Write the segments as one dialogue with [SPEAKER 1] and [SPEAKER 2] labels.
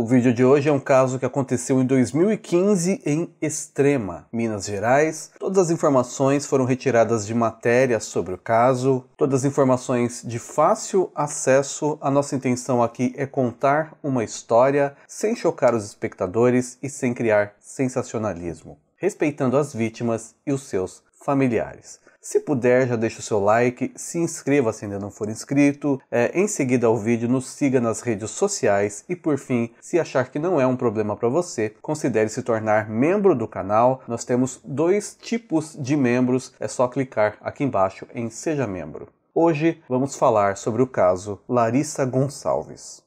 [SPEAKER 1] O vídeo de hoje é um caso que aconteceu em 2015 em Extrema, Minas Gerais. Todas as informações foram retiradas de matérias sobre o caso, todas as informações de fácil acesso. A nossa intenção aqui é contar uma história sem chocar os espectadores e sem criar sensacionalismo, respeitando as vítimas e os seus familiares. Se puder, já deixa o seu like, se inscreva se ainda não for inscrito, é, em seguida ao vídeo, nos siga nas redes sociais e por fim, se achar que não é um problema para você, considere se tornar membro do canal. Nós temos dois tipos de membros, é só clicar aqui embaixo em Seja Membro. Hoje vamos falar sobre o caso Larissa Gonçalves.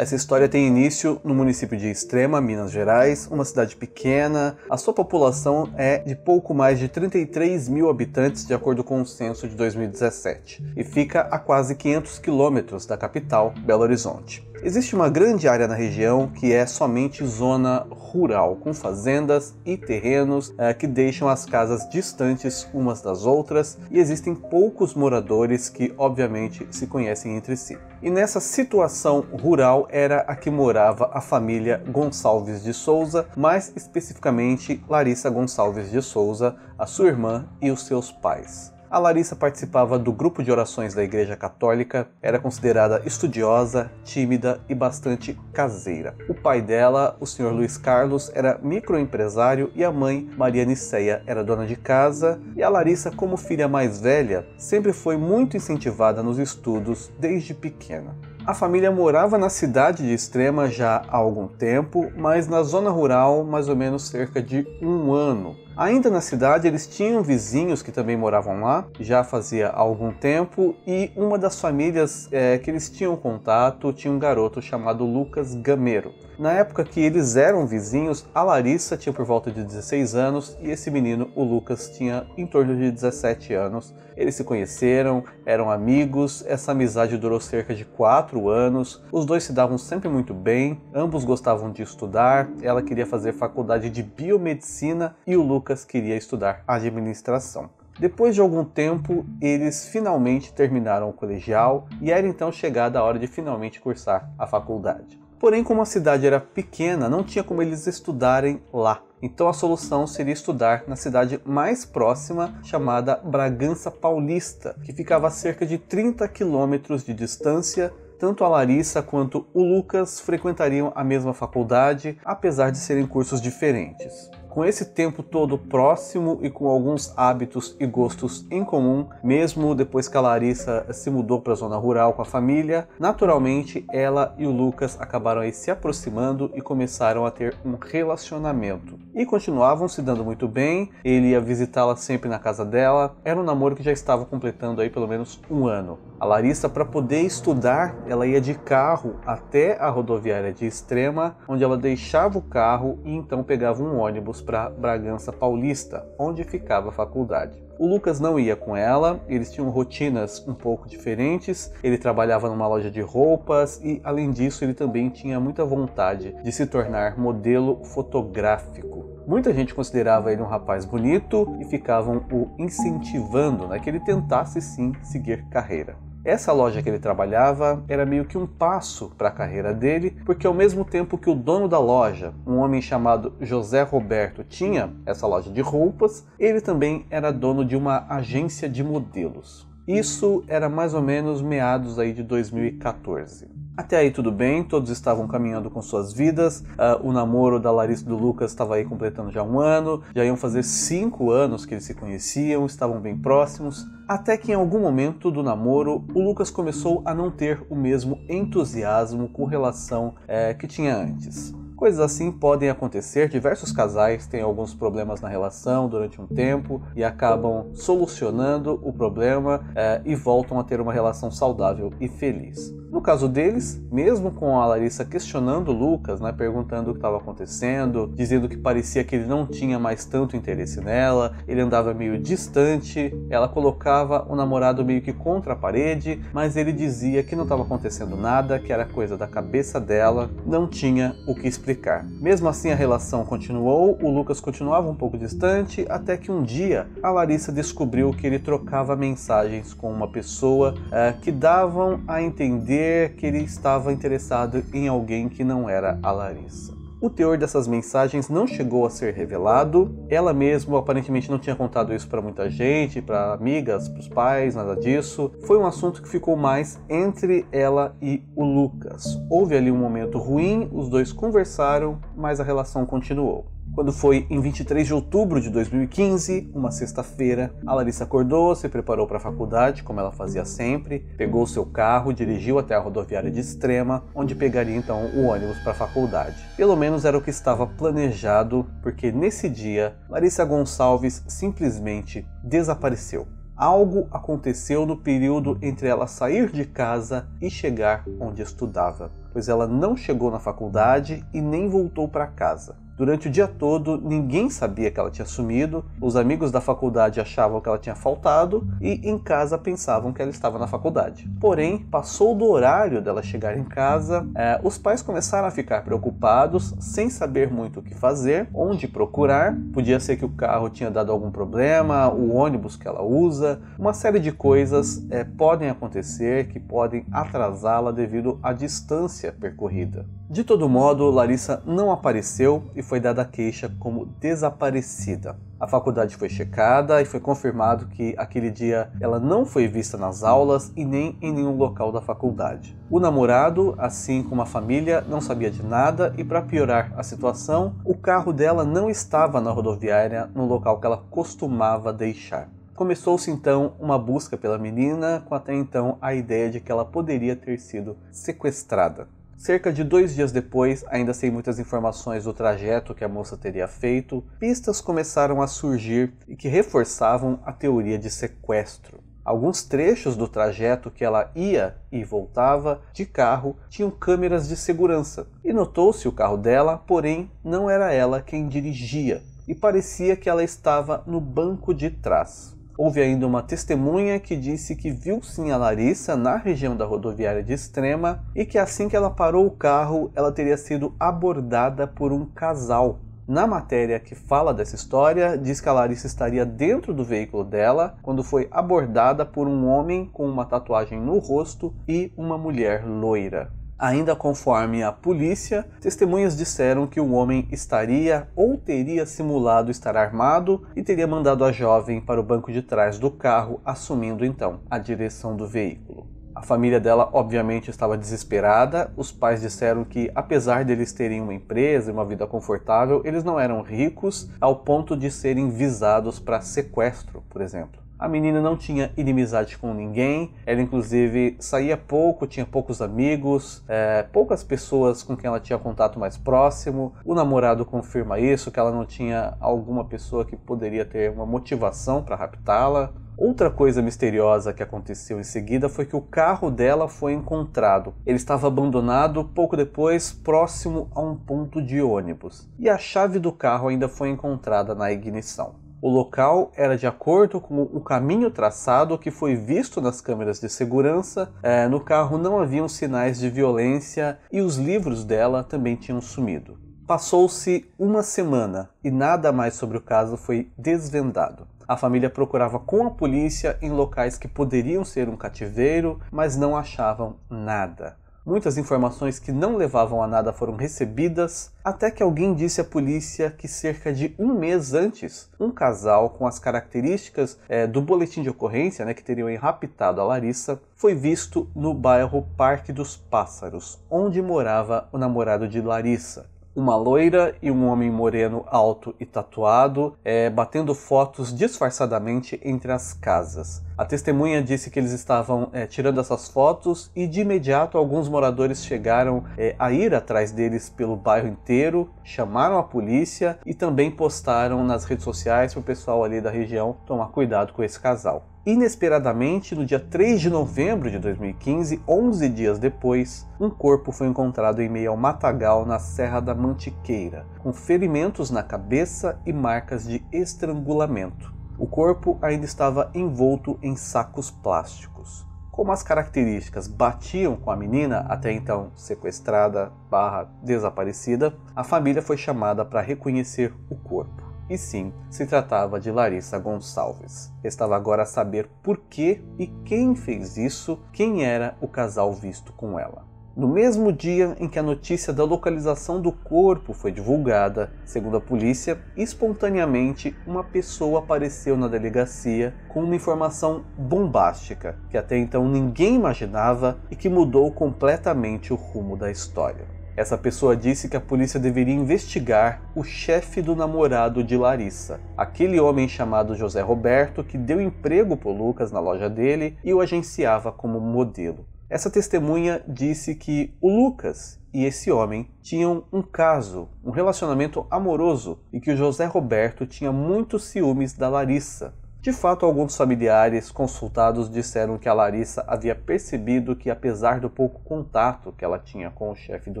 [SPEAKER 1] Essa história tem início no município de Extrema, Minas Gerais, uma cidade pequena. A sua população é de pouco mais de 33 mil habitantes, de acordo com o censo de 2017, e fica a quase 500 quilômetros da capital, Belo Horizonte. Existe uma grande área na região que é somente zona rural, com fazendas e terrenos é, que deixam as casas distantes umas das outras e existem poucos moradores que, obviamente, se conhecem entre si. E nessa situação rural era a que morava a família Gonçalves de Souza, mais especificamente Larissa Gonçalves de Souza, a sua irmã e os seus pais. A Larissa participava do grupo de orações da Igreja Católica, era considerada estudiosa, tímida e bastante caseira. O pai dela, o senhor Luiz Carlos, era microempresário e a mãe, Maria Niceia, era dona de casa. E a Larissa, como filha mais velha, sempre foi muito incentivada nos estudos desde pequena. A família morava na cidade de Extrema já há algum tempo, mas na zona rural mais ou menos cerca de um ano. Ainda na cidade, eles tinham vizinhos que também moravam lá, já fazia algum tempo, e uma das famílias é, que eles tinham contato tinha um garoto chamado Lucas Gameiro. Na época que eles eram vizinhos, a Larissa tinha por volta de 16 anos e esse menino, o Lucas, tinha em torno de 17 anos. Eles se conheceram, eram amigos, essa amizade durou cerca de 4 anos. Os dois se davam sempre muito bem, ambos gostavam de estudar, ela queria fazer faculdade de biomedicina e o Lucas Lucas queria estudar administração. Depois de algum tempo, eles finalmente terminaram o colegial e era então chegada a hora de finalmente cursar a faculdade. Porém, como a cidade era pequena, não tinha como eles estudarem lá. Então a solução seria estudar na cidade mais próxima, chamada Bragança Paulista, que ficava a cerca de 30 quilômetros de distância tanto a Larissa quanto o Lucas frequentariam a mesma faculdade, apesar de serem cursos diferentes. Com esse tempo todo próximo e com alguns hábitos e gostos em comum, mesmo depois que a Larissa se mudou para a zona rural com a família, naturalmente ela e o Lucas acabaram aí se aproximando e começaram a ter um relacionamento. E continuavam se dando muito bem, ele ia visitá-la sempre na casa dela, era um namoro que já estava completando aí pelo menos um ano. A Larissa, para poder estudar, ela ia de carro até a rodoviária de Extrema, onde ela deixava o carro e então pegava um ônibus para Bragança Paulista, onde ficava a faculdade. O Lucas não ia com ela, eles tinham rotinas um pouco diferentes. Ele trabalhava numa loja de roupas e, além disso, ele também tinha muita vontade de se tornar modelo fotográfico. Muita gente considerava ele um rapaz bonito e ficavam o incentivando né, que ele tentasse sim seguir carreira. Essa loja que ele trabalhava era meio que um passo para a carreira dele, porque ao mesmo tempo que o dono da loja, um homem chamado José Roberto, tinha essa loja de roupas, ele também era dono de uma agência de modelos. Isso era mais ou menos meados aí de 2014. Até aí tudo bem, todos estavam caminhando com suas vidas. Uh, o namoro da Larissa e do Lucas estava aí completando já um ano, já iam fazer cinco anos que eles se conheciam, estavam bem próximos. Até que em algum momento do namoro, o Lucas começou a não ter o mesmo entusiasmo com relação é, que tinha antes. Coisas assim podem acontecer, diversos casais têm alguns problemas na relação durante um tempo e acabam solucionando o problema eh, e voltam a ter uma relação saudável e feliz. No caso deles, mesmo com a Larissa questionando Lucas, né, perguntando o que estava acontecendo, dizendo que parecia que ele não tinha mais tanto interesse nela, ele andava meio distante, ela colocava o namorado meio que contra a parede, mas ele dizia que não estava acontecendo nada, que era coisa da cabeça dela, não tinha o que explicar explicar. Mesmo assim, a relação continuou, o Lucas continuava um pouco distante, até que um dia a Larissa descobriu que ele trocava mensagens com uma pessoa uh, que davam a entender que ele estava interessado em alguém que não era a Larissa. O teor dessas mensagens não chegou a ser revelado. Ela mesma aparentemente não tinha contado isso para muita gente, para amigas, para os pais, nada disso. Foi um assunto que ficou mais entre ela e o Lucas. Houve ali um momento ruim, os dois conversaram, mas a relação continuou. Quando foi em 23 de outubro de 2015, uma sexta-feira, a Larissa acordou, se preparou para a faculdade, como ela fazia sempre, pegou seu carro, dirigiu até a rodoviária de Extrema, onde pegaria então o ônibus para a faculdade. Pelo menos era o que estava planejado, porque nesse dia, Larissa Gonçalves simplesmente desapareceu algo aconteceu no período entre ela sair de casa e chegar onde estudava, pois ela não chegou na faculdade e nem voltou para casa. Durante o dia todo, ninguém sabia que ela tinha sumido, os amigos da faculdade achavam que ela tinha faltado e em casa pensavam que ela estava na faculdade. Porém, passou do horário dela chegar em casa, é, os pais começaram a ficar preocupados, sem saber muito o que fazer, onde procurar. Podia ser que o carro tinha dado algum problema, o ônibus que ela usa, uma série de coisas é, podem acontecer que podem atrasá-la devido à distância percorrida. De todo modo, Larissa não apareceu e foi dada a queixa como desaparecida. A faculdade foi checada e foi confirmado que aquele dia ela não foi vista nas aulas e nem em nenhum local da faculdade. O namorado, assim como a família, não sabia de nada e, para piorar a situação, o carro dela não estava na rodoviária no local que ela costumava deixar. Começou-se então uma busca pela menina, com até então a ideia de que ela poderia ter sido sequestrada. Cerca de dois dias depois, ainda sem muitas informações do trajeto que a moça teria feito, pistas começaram a surgir e que reforçavam a teoria de sequestro. Alguns trechos do trajeto que ela ia e voltava de carro tinham câmeras de segurança, e notou-se o carro dela, porém não era ela quem dirigia, e parecia que ela estava no banco de trás. Houve ainda uma testemunha que disse que viu sim a Larissa na região da rodoviária de Extrema e que assim que ela parou o carro, ela teria sido abordada por um casal. Na matéria que fala dessa história, diz que a Larissa estaria dentro do veículo dela quando foi abordada por um homem com uma tatuagem no rosto e uma mulher loira. Ainda conforme a polícia, testemunhas disseram que o homem estaria ou teria simulado estar armado e teria mandado a jovem para o banco de trás do carro, assumindo então a direção do veículo. A família dela, obviamente, estava desesperada. Os pais disseram que, apesar deles terem uma empresa e uma vida confortável, eles não eram ricos ao ponto de serem visados para sequestro, por exemplo. A menina não tinha inimizade com ninguém, ela inclusive saía pouco, tinha poucos amigos, é, poucas pessoas com quem ela tinha contato mais próximo. O namorado confirma isso, que ela não tinha alguma pessoa que poderia ter uma motivação para raptá-la. Outra coisa misteriosa que aconteceu em seguida foi que o carro dela foi encontrado. Ele estava abandonado pouco depois, próximo a um ponto de ônibus, e a chave do carro ainda foi encontrada na ignição. O local era de acordo com o caminho traçado que foi visto nas câmeras de segurança. É, no carro não haviam sinais de violência e os livros dela também tinham sumido. Passou-se uma semana e nada mais sobre o caso foi desvendado. A família procurava com a polícia em locais que poderiam ser um cativeiro, mas não achavam nada. Muitas informações que não levavam a nada foram recebidas, até que alguém disse à polícia que cerca de um mês antes, um casal com as características é, do boletim de ocorrência, né, que teriam raptado a Larissa, foi visto no bairro Parque dos Pássaros, onde morava o namorado de Larissa, uma loira e um homem moreno alto e tatuado, é, batendo fotos disfarçadamente entre as casas. A testemunha disse que eles estavam é, tirando essas fotos e de imediato alguns moradores chegaram é, a ir atrás deles pelo bairro inteiro, chamaram a polícia e também postaram nas redes sociais para o pessoal ali da região tomar cuidado com esse casal. Inesperadamente, no dia 3 de novembro de 2015, 11 dias depois, um corpo foi encontrado em meio ao matagal na Serra da Mantiqueira, com ferimentos na cabeça e marcas de estrangulamento. O corpo ainda estava envolto em sacos plásticos. Como as características batiam com a menina, até então sequestrada barra desaparecida, a família foi chamada para reconhecer o corpo. E sim, se tratava de Larissa Gonçalves. Estava agora a saber por que e quem fez isso, quem era o casal visto com ela. No mesmo dia em que a notícia da localização do corpo foi divulgada, segundo a polícia, espontaneamente uma pessoa apareceu na delegacia com uma informação bombástica que até então ninguém imaginava e que mudou completamente o rumo da história. Essa pessoa disse que a polícia deveria investigar o chefe do namorado de Larissa, aquele homem chamado José Roberto que deu emprego para Lucas na loja dele e o agenciava como modelo. Essa testemunha disse que o Lucas e esse homem tinham um caso, um relacionamento amoroso e que o José Roberto tinha muitos ciúmes da Larissa. De fato, alguns familiares consultados disseram que a Larissa havia percebido que, apesar do pouco contato que ela tinha com o chefe do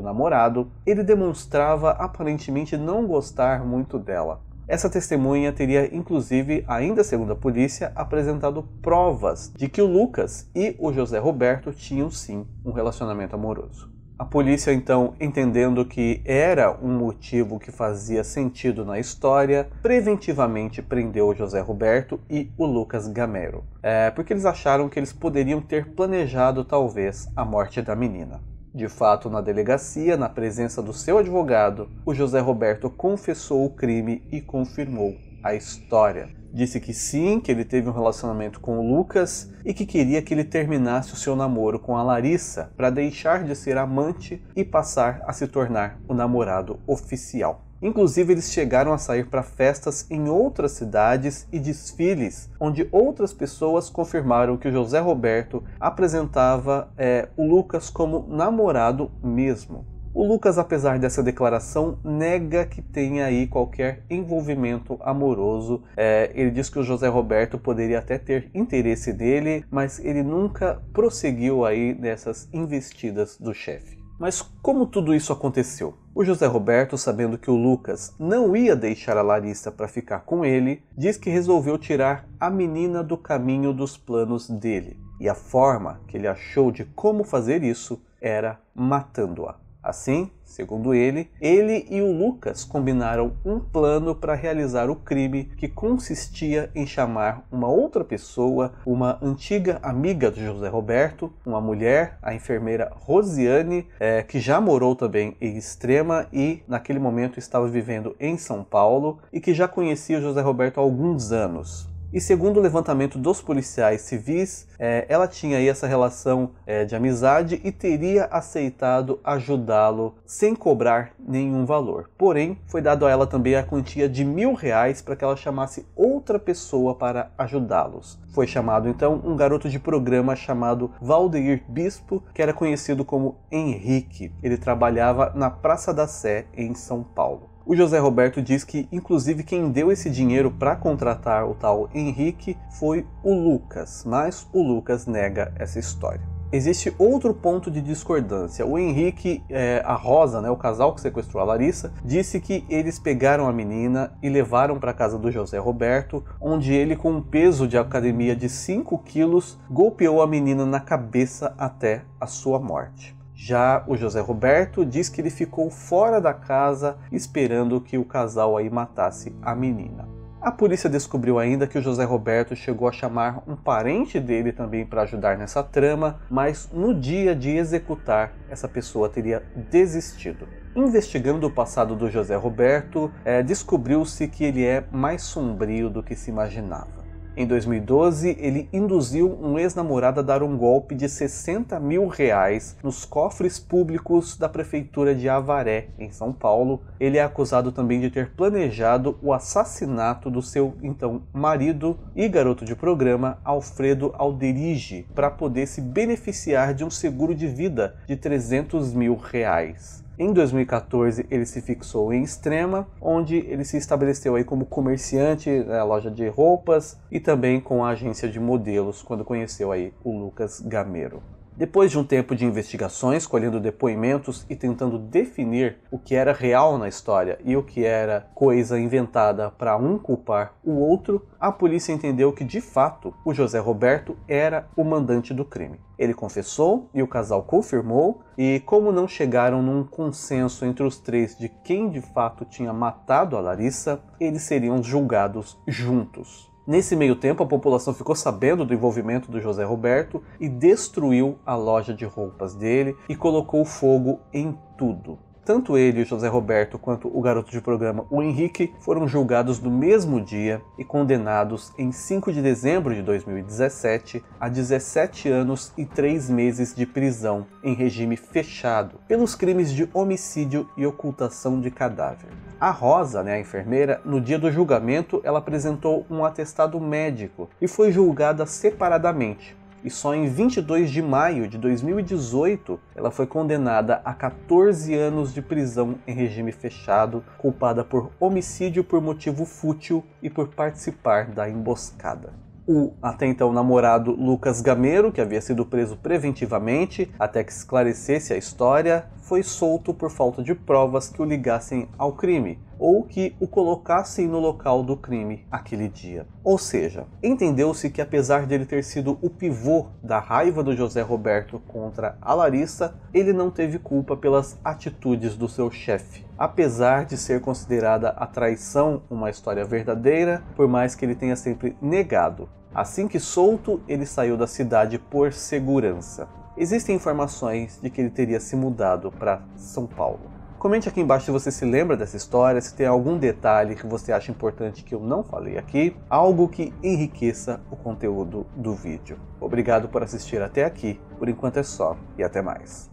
[SPEAKER 1] namorado, ele demonstrava aparentemente não gostar muito dela. Essa testemunha teria, inclusive, ainda segundo a polícia, apresentado provas de que o Lucas e o José Roberto tinham sim um relacionamento amoroso. A polícia, então, entendendo que era um motivo que fazia sentido na história, preventivamente prendeu José Roberto e o Lucas Gamero, é, porque eles acharam que eles poderiam ter planejado, talvez, a morte da menina. De fato, na delegacia, na presença do seu advogado, o José Roberto confessou o crime e confirmou a história disse que sim, que ele teve um relacionamento com o Lucas e que queria que ele terminasse o seu namoro com a Larissa para deixar de ser amante e passar a se tornar o namorado oficial. Inclusive, eles chegaram a sair para festas em outras cidades e desfiles, onde outras pessoas confirmaram que o José Roberto apresentava é, o Lucas como namorado mesmo. O Lucas, apesar dessa declaração, nega que tenha aí qualquer envolvimento amoroso. É, ele diz que o José Roberto poderia até ter interesse dele, mas ele nunca prosseguiu aí nessas investidas do chefe. Mas como tudo isso aconteceu? O José Roberto, sabendo que o Lucas não ia deixar a Larissa para ficar com ele, diz que resolveu tirar a menina do caminho dos planos dele. E a forma que ele achou de como fazer isso era matando-a. Assim, segundo ele, ele e o Lucas combinaram um plano para realizar o crime que consistia em chamar uma outra pessoa, uma antiga amiga de José Roberto, uma mulher, a enfermeira Rosiane, é, que já morou também em Extrema e naquele momento estava vivendo em São Paulo e que já conhecia José Roberto há alguns anos. E segundo o levantamento dos policiais civis, é, ela tinha aí essa relação é, de amizade e teria aceitado ajudá-lo sem cobrar nenhum valor. Porém, foi dado a ela também a quantia de mil reais para que ela chamasse outra pessoa para ajudá-los. Foi chamado então um garoto de programa chamado Valdeir Bispo, que era conhecido como Henrique. Ele trabalhava na Praça da Sé, em São Paulo. O José Roberto diz que, inclusive, quem deu esse dinheiro para contratar o tal Henrique foi o Lucas, mas o Lucas nega essa história. Existe outro ponto de discordância. O Henrique, é, a Rosa, né, o casal que sequestrou a Larissa, disse que eles pegaram a menina e levaram para a casa do José Roberto, onde ele, com um peso de academia de 5 quilos, golpeou a menina na cabeça até a sua morte. Já o José Roberto diz que ele ficou fora da casa esperando que o casal aí matasse a menina. A polícia descobriu ainda que o José Roberto chegou a chamar um parente dele também para ajudar nessa trama, mas no dia de executar, essa pessoa teria desistido. Investigando o passado do José Roberto, é, descobriu-se que ele é mais sombrio do que se imaginava. Em 2012, ele induziu um ex-namorado a dar um golpe de 60 mil reais nos cofres públicos da prefeitura de Avaré, em São Paulo. Ele é acusado também de ter planejado o assassinato do seu então marido e garoto de programa, Alfredo Alderige, para poder se beneficiar de um seguro de vida de 300 mil reais. Em 2014, ele se fixou em Extrema, onde ele se estabeleceu aí como comerciante na loja de roupas e também com a agência de modelos, quando conheceu aí o Lucas Gameiro. Depois de um tempo de investigações, colhendo depoimentos e tentando definir o que era real na história e o que era coisa inventada para um culpar o outro, a polícia entendeu que de fato o José Roberto era o mandante do crime. Ele confessou e o casal confirmou, e como não chegaram num consenso entre os três de quem de fato tinha matado a Larissa, eles seriam julgados juntos. Nesse meio tempo, a população ficou sabendo do envolvimento do José Roberto e destruiu a loja de roupas dele e colocou fogo em tudo. Tanto ele, o José Roberto, quanto o garoto de programa, o Henrique, foram julgados no mesmo dia e condenados em 5 de dezembro de 2017 a 17 anos e 3 meses de prisão em regime fechado pelos crimes de homicídio e ocultação de cadáver. A Rosa, né, a enfermeira, no dia do julgamento, ela apresentou um atestado médico e foi julgada separadamente. E só em 22 de maio de 2018, ela foi condenada a 14 anos de prisão em regime fechado, culpada por homicídio por motivo fútil e por participar da emboscada o até então namorado Lucas Gameiro, que havia sido preso preventivamente até que esclarecesse a história, foi solto por falta de provas que o ligassem ao crime ou que o colocassem no local do crime aquele dia. Ou seja, entendeu-se que apesar de ele ter sido o pivô da raiva do José Roberto contra a Larissa, ele não teve culpa pelas atitudes do seu chefe. Apesar de ser considerada a traição uma história verdadeira, por mais que ele tenha sempre negado Assim que solto, ele saiu da cidade por segurança. Existem informações de que ele teria se mudado para São Paulo. Comente aqui embaixo se você se lembra dessa história, se tem algum detalhe que você acha importante que eu não falei aqui, algo que enriqueça o conteúdo do vídeo. Obrigado por assistir até aqui, por enquanto é só e até mais.